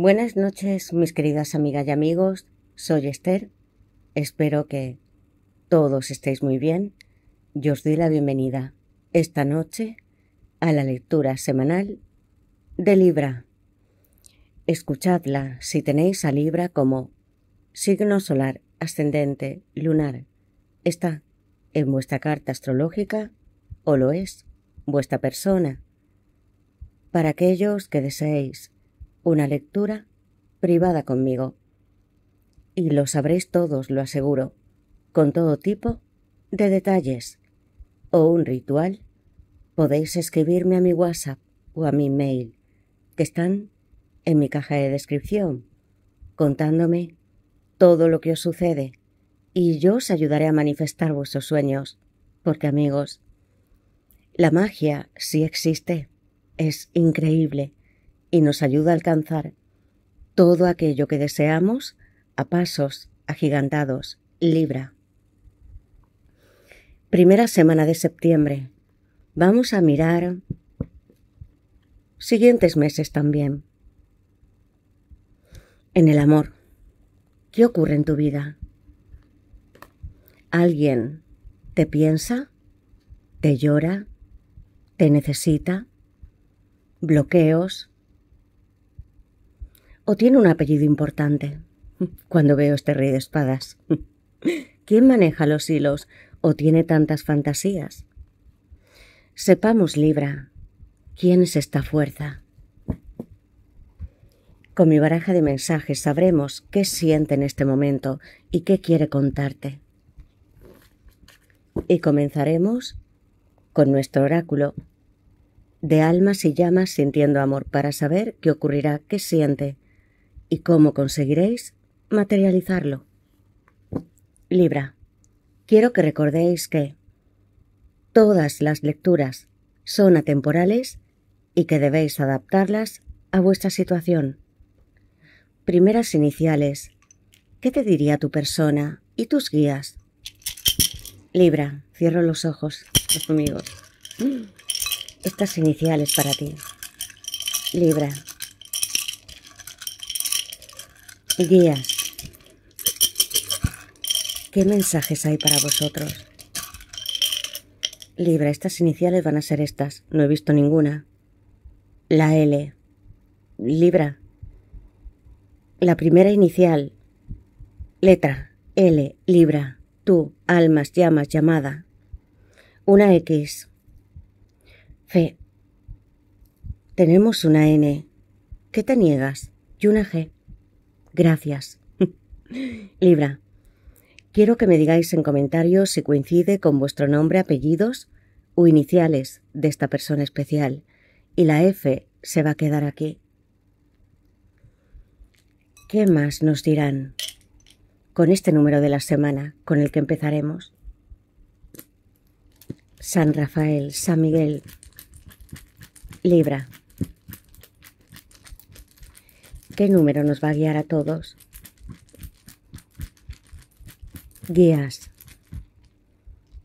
Buenas noches, mis queridas amigas y amigos. Soy Esther. Espero que todos estéis muy bien. y os doy la bienvenida esta noche a la lectura semanal de Libra. Escuchadla si tenéis a Libra como signo solar, ascendente, lunar. Está en vuestra carta astrológica o lo es vuestra persona. Para aquellos que deseéis una lectura privada conmigo. Y lo sabréis todos, lo aseguro, con todo tipo de detalles o un ritual, podéis escribirme a mi WhatsApp o a mi mail, que están en mi caja de descripción, contándome todo lo que os sucede y yo os ayudaré a manifestar vuestros sueños, porque amigos, la magia, si existe, es increíble y nos ayuda a alcanzar todo aquello que deseamos a pasos agigantados. Libra. Primera semana de septiembre. Vamos a mirar siguientes meses también. En el amor. ¿Qué ocurre en tu vida? ¿Alguien te piensa? ¿Te llora? ¿Te necesita? ¿Bloqueos? o tiene un apellido importante. Cuando veo este rey de espadas. ¿Quién maneja los hilos o tiene tantas fantasías? Sepamos, Libra, quién es esta fuerza. Con mi baraja de mensajes sabremos qué siente en este momento y qué quiere contarte. Y comenzaremos con nuestro oráculo de almas y llamas sintiendo amor para saber qué ocurrirá, qué siente y cómo conseguiréis materializarlo. Libra, quiero que recordéis que todas las lecturas son atemporales y que debéis adaptarlas a vuestra situación. Primeras iniciales. ¿Qué te diría tu persona y tus guías? Libra, cierro los ojos, los amigos. Estas iniciales para ti. Libra, Guías, ¿qué mensajes hay para vosotros? Libra, estas iniciales van a ser estas, no he visto ninguna. La L. Libra. La primera inicial. Letra. L. Libra. Tú, almas, llamas, llamada. Una X. C, Tenemos una N. ¿Qué te niegas? Y una G. Gracias. Libra, quiero que me digáis en comentarios si coincide con vuestro nombre, apellidos o iniciales de esta persona especial. Y la F se va a quedar aquí. ¿Qué más nos dirán con este número de la semana con el que empezaremos? San Rafael, San Miguel, Libra. ¿Qué número nos va a guiar a todos? Guías.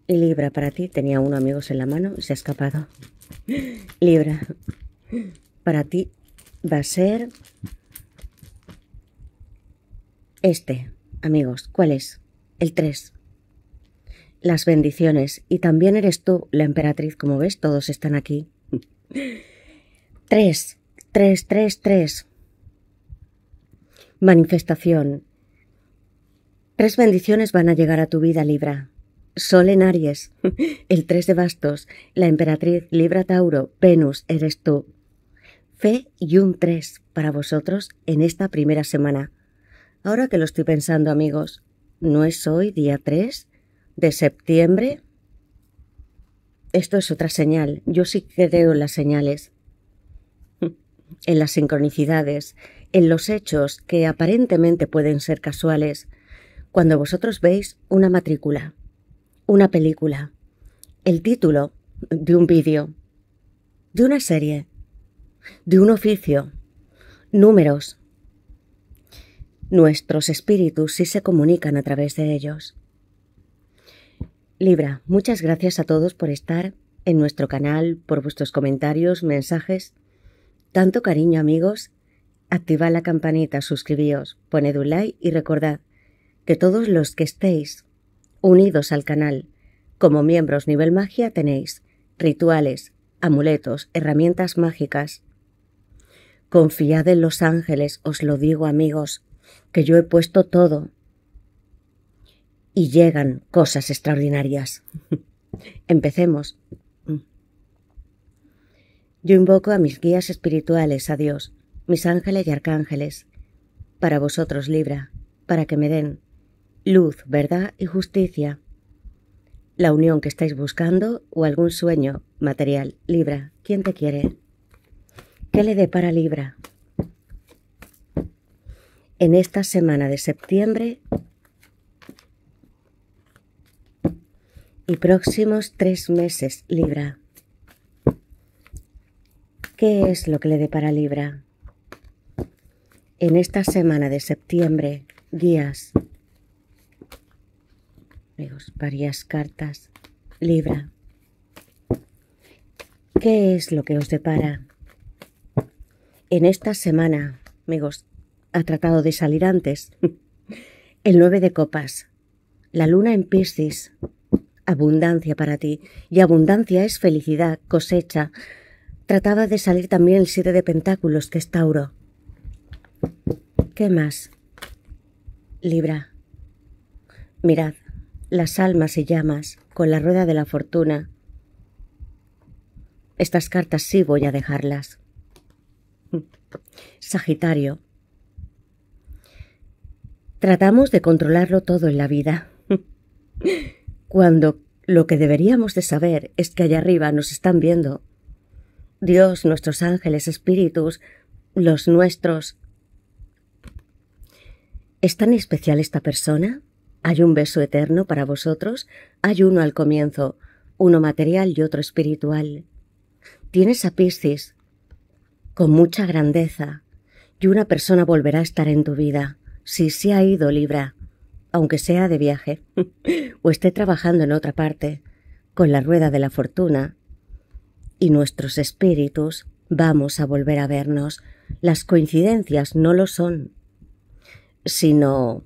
Y Libra para ti. Tenía uno amigos en la mano y se ha escapado. Libra. Para ti va a ser este, amigos. ¿Cuál es? El 3. Las bendiciones. Y también eres tú, la emperatriz. Como ves, todos están aquí. 3, 3, 3, 3. Manifestación. Tres bendiciones van a llegar a tu vida, Libra. Sol en Aries, el 3 de bastos, la emperatriz Libra Tauro, Venus, eres tú. Fe y un 3 para vosotros en esta primera semana. Ahora que lo estoy pensando, amigos, ¿no es hoy día 3 de septiembre? Esto es otra señal. Yo sí que en las señales, en las sincronicidades, en los hechos que aparentemente pueden ser casuales, cuando vosotros veis una matrícula, una película, el título de un vídeo, de una serie, de un oficio, números. Nuestros espíritus sí se comunican a través de ellos. Libra, muchas gracias a todos por estar en nuestro canal, por vuestros comentarios, mensajes. Tanto cariño amigos Activad la campanita, suscribíos, poned un like y recordad que todos los que estéis unidos al canal como miembros nivel magia tenéis rituales, amuletos, herramientas mágicas. Confiad en los ángeles, os lo digo amigos, que yo he puesto todo. Y llegan cosas extraordinarias. Empecemos. Yo invoco a mis guías espirituales, a Dios, mis ángeles y arcángeles, para vosotros libra, para que me den luz, verdad y justicia. La unión que estáis buscando o algún sueño material, libra, ¿quién te quiere? ¿Qué le dé para libra? En esta semana de septiembre y próximos tres meses, Libra. ¿Qué es lo que le dé para Libra? en esta semana de septiembre, guías, varias cartas, Libra. ¿Qué es lo que os depara? En esta semana, amigos, ha tratado de salir antes. El 9 de copas, la luna en Piscis, abundancia para ti, y abundancia es felicidad, cosecha. Trataba de salir también el 7 de pentáculos, que ¿Qué más? Libra. Mirad, las almas y llamas con la rueda de la fortuna. Estas cartas sí voy a dejarlas. Sagitario. Tratamos de controlarlo todo en la vida. Cuando lo que deberíamos de saber es que allá arriba nos están viendo. Dios, nuestros ángeles, espíritus, los nuestros, ¿Es tan especial esta persona? ¿Hay un beso eterno para vosotros? Hay uno al comienzo, uno material y otro espiritual. Tienes a con mucha grandeza y una persona volverá a estar en tu vida si se ha ido Libra, aunque sea de viaje o esté trabajando en otra parte, con la rueda de la fortuna. Y nuestros espíritus vamos a volver a vernos. Las coincidencias no lo son sino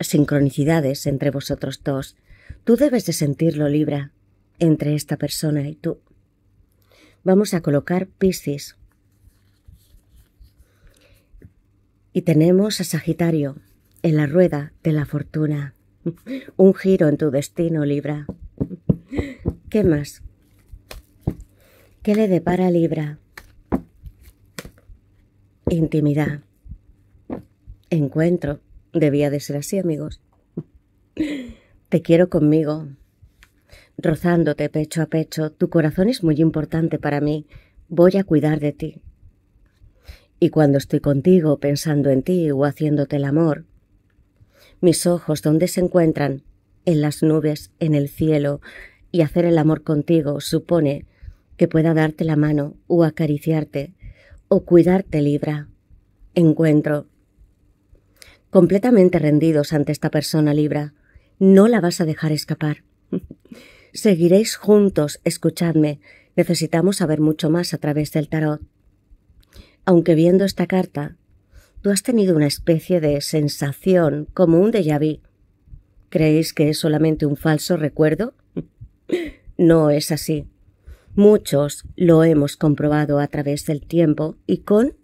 sincronicidades entre vosotros dos. Tú debes de sentirlo, Libra, entre esta persona y tú. Vamos a colocar Piscis. Y tenemos a Sagitario en la rueda de la fortuna. Un giro en tu destino, Libra. ¿Qué más? ¿Qué le depara Libra? Intimidad encuentro. Debía de ser así, amigos. Te quiero conmigo, rozándote pecho a pecho. Tu corazón es muy importante para mí. Voy a cuidar de ti. Y cuando estoy contigo, pensando en ti o haciéndote el amor, mis ojos, ¿dónde se encuentran? En las nubes, en el cielo, y hacer el amor contigo supone que pueda darte la mano o acariciarte o cuidarte libra. Encuentro, completamente rendidos ante esta persona Libra. No la vas a dejar escapar. Seguiréis juntos, escuchadme. Necesitamos saber mucho más a través del tarot. Aunque viendo esta carta, tú has tenido una especie de sensación como un déjà vu. ¿Creéis que es solamente un falso recuerdo? no es así. Muchos lo hemos comprobado a través del tiempo y con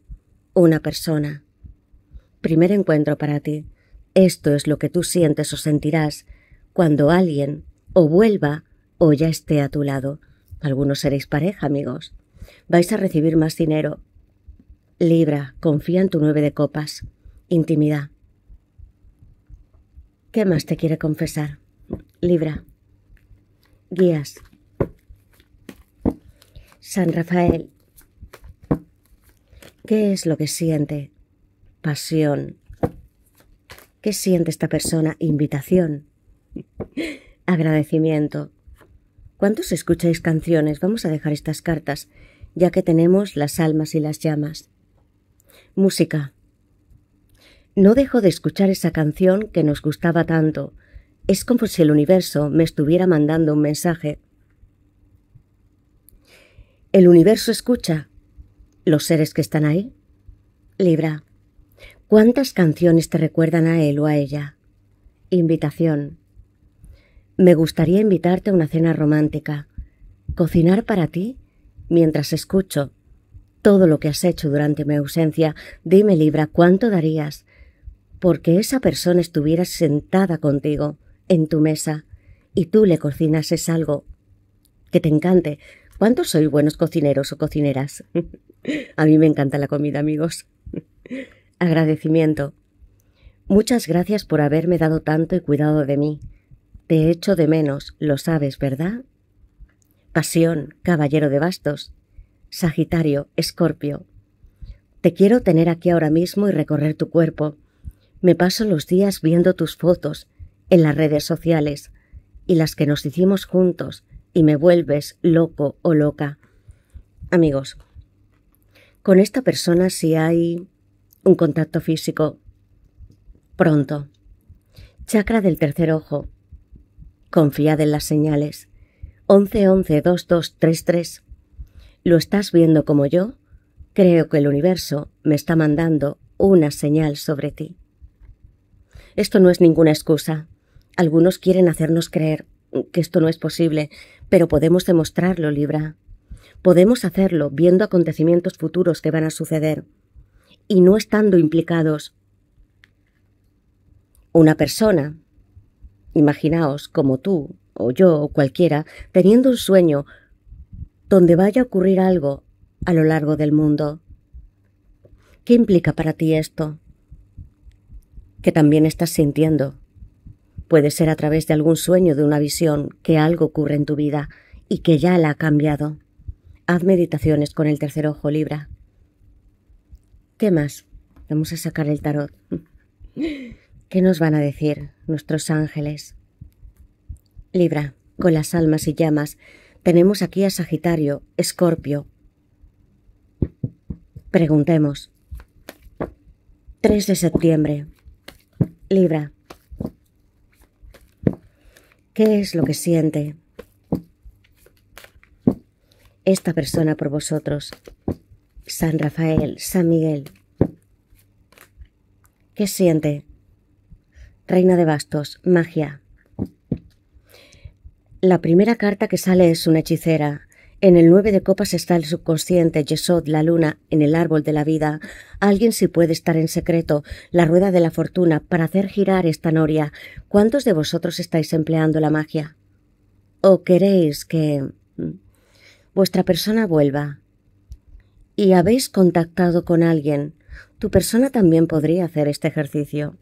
una persona. Primer encuentro para ti. Esto es lo que tú sientes o sentirás cuando alguien o vuelva o ya esté a tu lado. Algunos seréis pareja, amigos. Vais a recibir más dinero. Libra, confía en tu nueve de copas. Intimidad. ¿Qué más te quiere confesar? Libra. Guías. San Rafael. ¿Qué es lo que siente pasión. ¿Qué siente esta persona? Invitación. Agradecimiento. ¿Cuántos escucháis canciones? Vamos a dejar estas cartas, ya que tenemos las almas y las llamas. Música. No dejo de escuchar esa canción que nos gustaba tanto. Es como si el universo me estuviera mandando un mensaje. El universo escucha. Los seres que están ahí. Libra. ¿Cuántas canciones te recuerdan a él o a ella? Invitación. Me gustaría invitarte a una cena romántica, cocinar para ti mientras escucho todo lo que has hecho durante mi ausencia. Dime, Libra, ¿cuánto darías? Porque esa persona estuviera sentada contigo en tu mesa y tú le cocinases algo que te encante. ¿Cuántos sois buenos cocineros o cocineras? a mí me encanta la comida, amigos. Agradecimiento. Muchas gracias por haberme dado tanto y cuidado de mí. Te echo de menos, lo sabes, ¿verdad? Pasión, caballero de bastos. Sagitario, escorpio. Te quiero tener aquí ahora mismo y recorrer tu cuerpo. Me paso los días viendo tus fotos en las redes sociales y las que nos hicimos juntos y me vuelves loco o loca. Amigos, con esta persona si hay un contacto físico. Pronto. Chakra del tercer ojo. Confiad en las señales. 11 tres tres. ¿Lo estás viendo como yo? Creo que el universo me está mandando una señal sobre ti. Esto no es ninguna excusa. Algunos quieren hacernos creer que esto no es posible, pero podemos demostrarlo, Libra. Podemos hacerlo viendo acontecimientos futuros que van a suceder y no estando implicados. Una persona, imaginaos como tú o yo o cualquiera, teniendo un sueño donde vaya a ocurrir algo a lo largo del mundo. ¿Qué implica para ti esto? Que también estás sintiendo. Puede ser a través de algún sueño, de una visión, que algo ocurre en tu vida y que ya la ha cambiado. Haz meditaciones con el tercer ojo Libra más? Vamos a sacar el tarot. ¿Qué nos van a decir nuestros ángeles? Libra, con las almas y llamas, tenemos aquí a Sagitario, Escorpio. Preguntemos. 3 de septiembre. Libra. ¿Qué es lo que siente esta persona por vosotros? San Rafael, San Miguel. ¿Qué siente? Reina de bastos, magia. La primera carta que sale es una hechicera. En el nueve de copas está el subconsciente, Yesod, la luna, en el árbol de la vida. Alguien si puede estar en secreto, la rueda de la fortuna, para hacer girar esta noria. ¿Cuántos de vosotros estáis empleando la magia? ¿O queréis que mm, vuestra persona vuelva y habéis contactado con alguien, tu persona también podría hacer este ejercicio.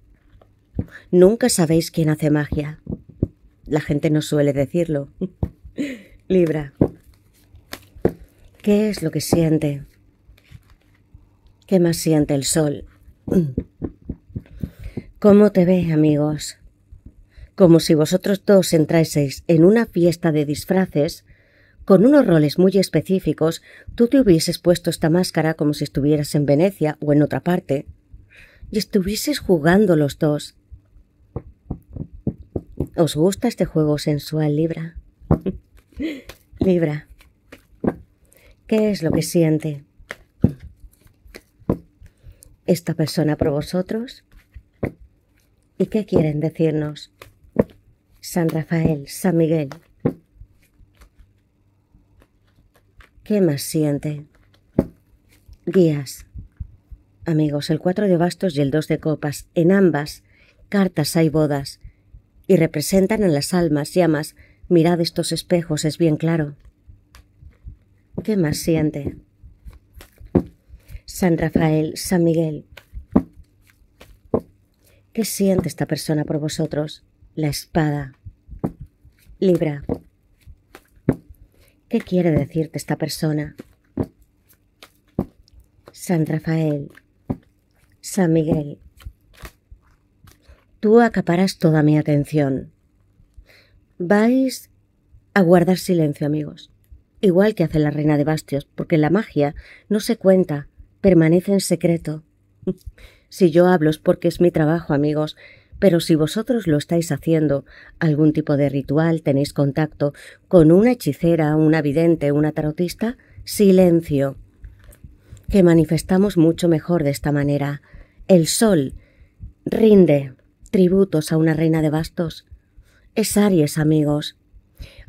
Nunca sabéis quién hace magia. La gente no suele decirlo. Libra. ¿Qué es lo que siente? ¿Qué más siente el sol? ¿Cómo te ve, amigos? Como si vosotros dos entraseis en una fiesta de disfraces con unos roles muy específicos, tú te hubieses puesto esta máscara como si estuvieras en Venecia o en otra parte, y estuvieses jugando los dos. ¿Os gusta este juego sensual, Libra? Libra, ¿qué es lo que siente esta persona por vosotros? ¿Y qué quieren decirnos? San Rafael, San Miguel. ¿Qué más siente? Guías. Amigos, el 4 de bastos y el 2 de copas, en ambas cartas hay bodas, y representan en las almas llamas. Mirad estos espejos, es bien claro. ¿Qué más siente? San Rafael, San Miguel. ¿Qué siente esta persona por vosotros? La espada. Libra. ¿Qué quiere decirte esta persona? San Rafael, San Miguel, tú acaparas toda mi atención. Vais a guardar silencio, amigos, igual que hace la reina de Bastios, porque la magia no se cuenta, permanece en secreto. si yo hablo es porque es mi trabajo, amigos, pero si vosotros lo estáis haciendo, algún tipo de ritual, tenéis contacto con una hechicera, una vidente, una tarotista, silencio, que manifestamos mucho mejor de esta manera. El sol rinde tributos a una reina de bastos. Es Aries, amigos.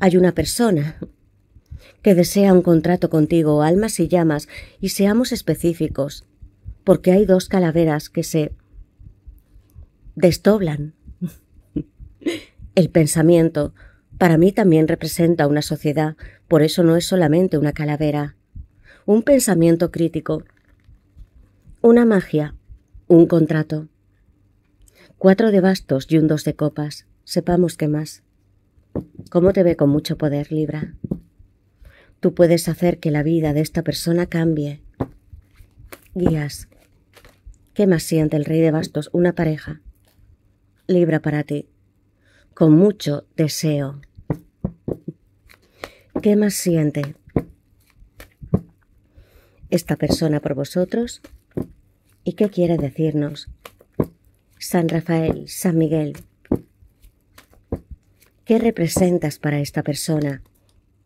Hay una persona que desea un contrato contigo, almas y llamas, y seamos específicos, porque hay dos calaveras que se destoblan El pensamiento para mí también representa una sociedad, por eso no es solamente una calavera. Un pensamiento crítico, una magia, un contrato. Cuatro de bastos y un dos de copas, sepamos qué más. ¿Cómo te ve con mucho poder, Libra? Tú puedes hacer que la vida de esta persona cambie. Guías. ¿Qué más siente el rey de bastos? Una pareja libra para ti, con mucho deseo. ¿Qué más siente esta persona por vosotros? ¿Y qué quiere decirnos? San Rafael, San Miguel, ¿qué representas para esta persona?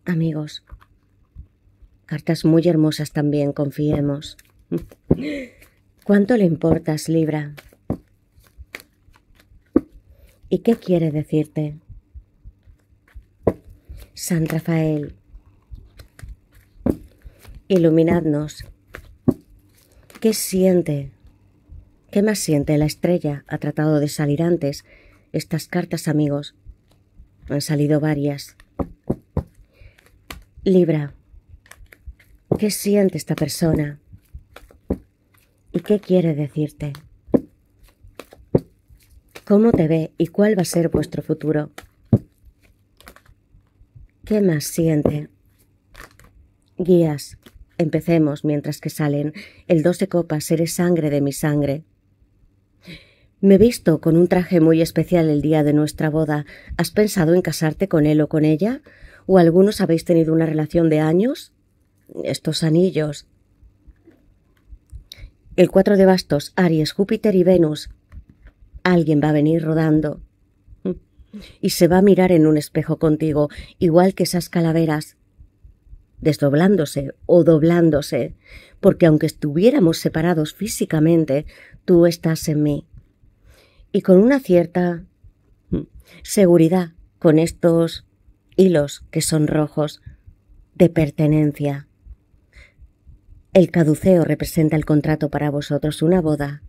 Amigos, cartas muy hermosas también, confiemos. ¿Cuánto le importas, Libra? ¿Y qué quiere decirte? San Rafael, iluminadnos. ¿Qué siente? ¿Qué más siente la estrella? Ha tratado de salir antes estas cartas, amigos. Han salido varias. Libra, ¿qué siente esta persona? ¿Y qué quiere decirte? ¿Cómo te ve y cuál va a ser vuestro futuro? ¿Qué más siente? Guías, empecemos mientras que salen. El 12 copas eres sangre de mi sangre. Me he visto con un traje muy especial el día de nuestra boda. ¿Has pensado en casarte con él o con ella? ¿O algunos habéis tenido una relación de años? Estos anillos. El cuatro de bastos, Aries, Júpiter y Venus alguien va a venir rodando y se va a mirar en un espejo contigo, igual que esas calaveras, desdoblándose o doblándose, porque aunque estuviéramos separados físicamente, tú estás en mí. Y con una cierta mm, seguridad, con estos hilos que son rojos, de pertenencia. El caduceo representa el contrato para vosotros, una boda.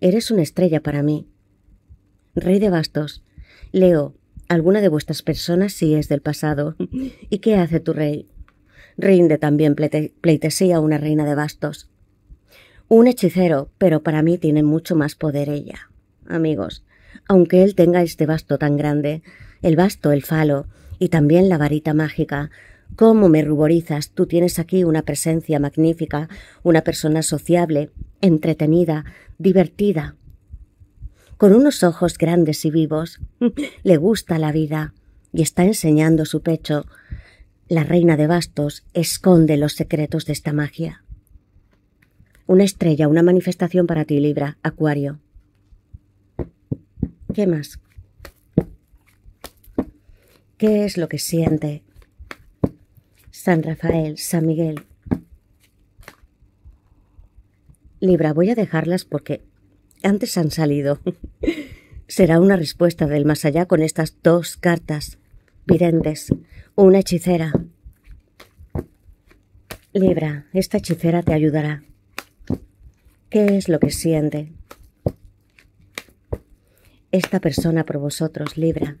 Eres una estrella para mí, Rey de bastos, leo, alguna de vuestras personas sí es del pasado. ¿Y qué hace tu rey? Rinde también pleitesía a una reina de bastos. Un hechicero, pero para mí tiene mucho más poder ella. Amigos, aunque él tenga este basto tan grande, el basto, el falo, y también la varita mágica, ¿Cómo me ruborizas? Tú tienes aquí una presencia magnífica, una persona sociable, entretenida, divertida, con unos ojos grandes y vivos. Le gusta la vida y está enseñando su pecho. La reina de bastos esconde los secretos de esta magia. Una estrella, una manifestación para ti, Libra, Acuario. ¿Qué más? ¿Qué es lo que siente San Rafael, San Miguel? Libra, voy a dejarlas porque antes han salido. Será una respuesta del más allá con estas dos cartas. Videntes, una hechicera. Libra, esta hechicera te ayudará. ¿Qué es lo que siente? Esta persona por vosotros, Libra.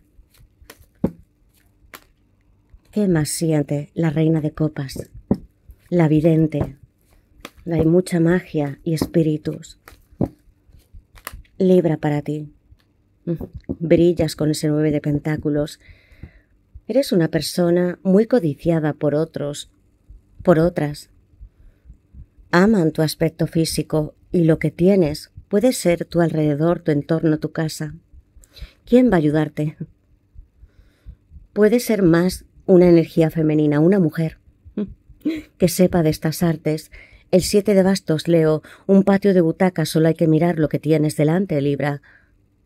¿Qué más siente la reina de copas? La vidente. Hay mucha magia y espíritus. Libra para ti. Mm. Brillas con ese nueve de pentáculos. Eres una persona muy codiciada por otros, por otras. Aman tu aspecto físico y lo que tienes puede ser tu alrededor, tu entorno, tu casa. ¿Quién va a ayudarte? Puede ser más una energía femenina, una mujer, mm, que sepa de estas artes, el siete de bastos, Leo, un patio de butacas, solo hay que mirar lo que tienes delante, Libra.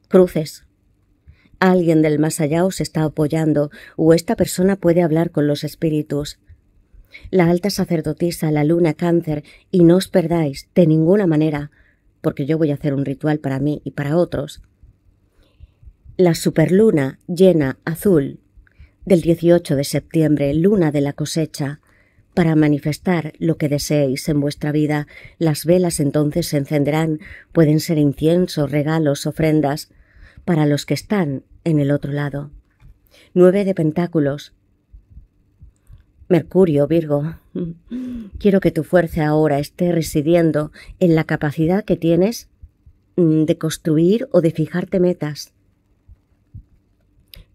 Cruces. Alguien del más allá os está apoyando, o esta persona puede hablar con los espíritus. La alta sacerdotisa, la luna cáncer, y no os perdáis, de ninguna manera, porque yo voy a hacer un ritual para mí y para otros. La superluna llena azul, del 18 de septiembre, luna de la cosecha, para manifestar lo que deseéis en vuestra vida. Las velas entonces se encenderán, pueden ser inciensos, regalos, ofrendas, para los que están en el otro lado. Nueve de Pentáculos. Mercurio, Virgo, quiero que tu fuerza ahora esté residiendo en la capacidad que tienes mm, de construir o de fijarte metas.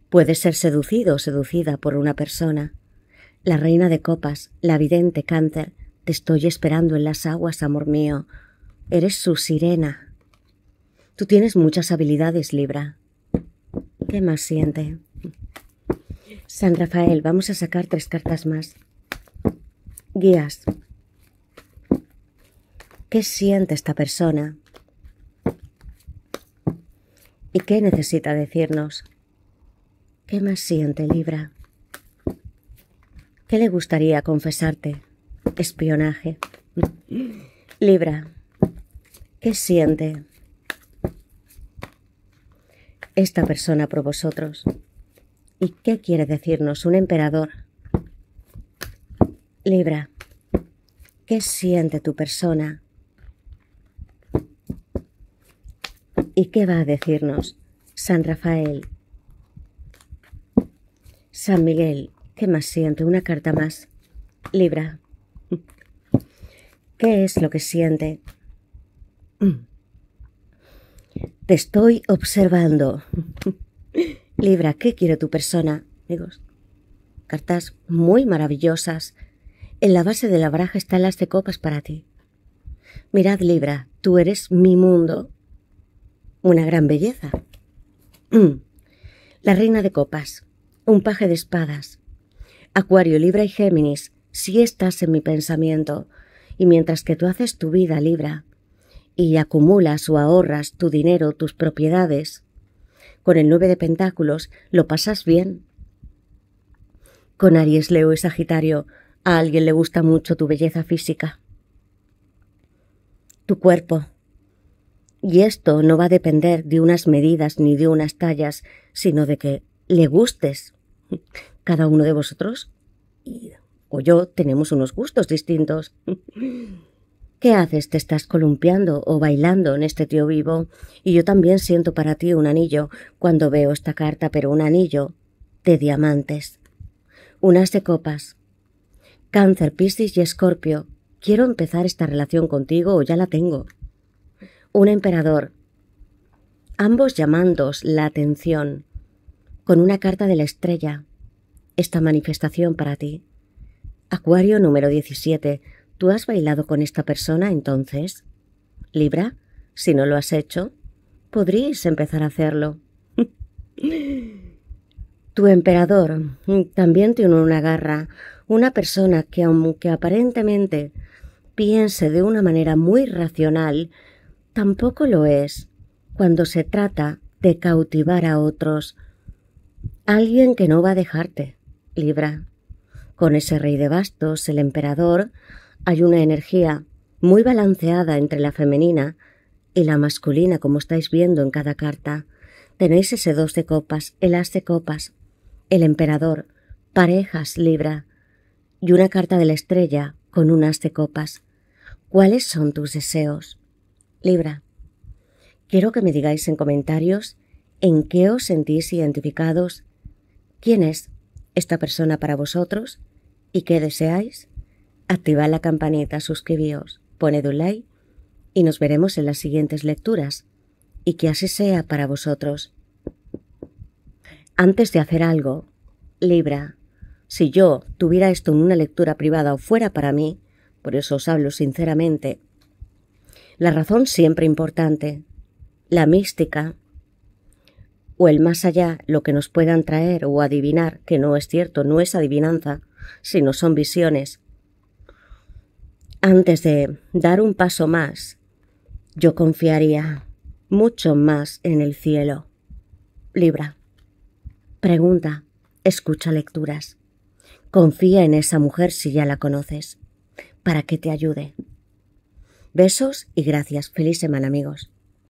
Puedes ser seducido o seducida por una persona la reina de copas, la vidente cáncer, te estoy esperando en las aguas, amor mío. Eres su sirena. Tú tienes muchas habilidades, Libra. ¿Qué más siente? San Rafael, vamos a sacar tres cartas más. Guías. ¿Qué siente esta persona? ¿Y qué necesita decirnos? ¿Qué más siente Libra? ¿Qué le gustaría confesarte? Espionaje. Libra. ¿Qué siente esta persona por vosotros? ¿Y qué quiere decirnos un emperador? Libra. ¿Qué siente tu persona? ¿Y qué va a decirnos San Rafael? San Miguel. ¿Qué más siente? Una carta más. Libra. ¿Qué es lo que siente? Te estoy observando. Libra, ¿qué quiere tu persona? Amigos, cartas muy maravillosas. En la base de la baraja están las de copas para ti. Mirad, Libra, tú eres mi mundo. Una gran belleza. La reina de copas, un paje de espadas, Acuario, Libra y Géminis, si estás en mi pensamiento, y mientras que tú haces tu vida Libra, y acumulas o ahorras tu dinero, tus propiedades, con el nueve de Pentáculos lo pasas bien. Con Aries, Leo y Sagitario, a alguien le gusta mucho tu belleza física, tu cuerpo. Y esto no va a depender de unas medidas ni de unas tallas, sino de que le gustes. Cada uno de vosotros o yo tenemos unos gustos distintos. ¿Qué haces? ¿Te estás columpiando o bailando en este tío vivo? Y yo también siento para ti un anillo cuando veo esta carta, pero un anillo de diamantes. Unas de copas. Cáncer, Piscis y Escorpio. Quiero empezar esta relación contigo o ya la tengo. Un emperador. Ambos llamándos la atención. Con una carta de la estrella esta manifestación para ti. Acuario número 17. ¿Tú has bailado con esta persona entonces? Libra, si no lo has hecho, podríais empezar a hacerlo. tu emperador también tiene una garra, una persona que aunque aparentemente piense de una manera muy racional, tampoco lo es cuando se trata de cautivar a otros. Alguien que no va a dejarte. Libra. Con ese rey de bastos, el emperador, hay una energía muy balanceada entre la femenina y la masculina, como estáis viendo en cada carta. Tenéis ese dos de copas, el as de copas, el emperador, parejas Libra y una carta de la estrella con un as de copas. ¿Cuáles son tus deseos? Libra. Quiero que me digáis en comentarios en qué os sentís identificados, quién es esta persona para vosotros y qué deseáis, activad la campanita, suscribíos, poned un like y nos veremos en las siguientes lecturas y que así sea para vosotros. Antes de hacer algo, Libra, si yo tuviera esto en una lectura privada o fuera para mí, por eso os hablo sinceramente, la razón siempre importante, la mística, o el más allá, lo que nos puedan traer o adivinar, que no es cierto, no es adivinanza, sino son visiones. Antes de dar un paso más, yo confiaría mucho más en el cielo. Libra. Pregunta. Escucha lecturas. Confía en esa mujer si ya la conoces, para que te ayude. Besos y gracias. Feliz semana amigos.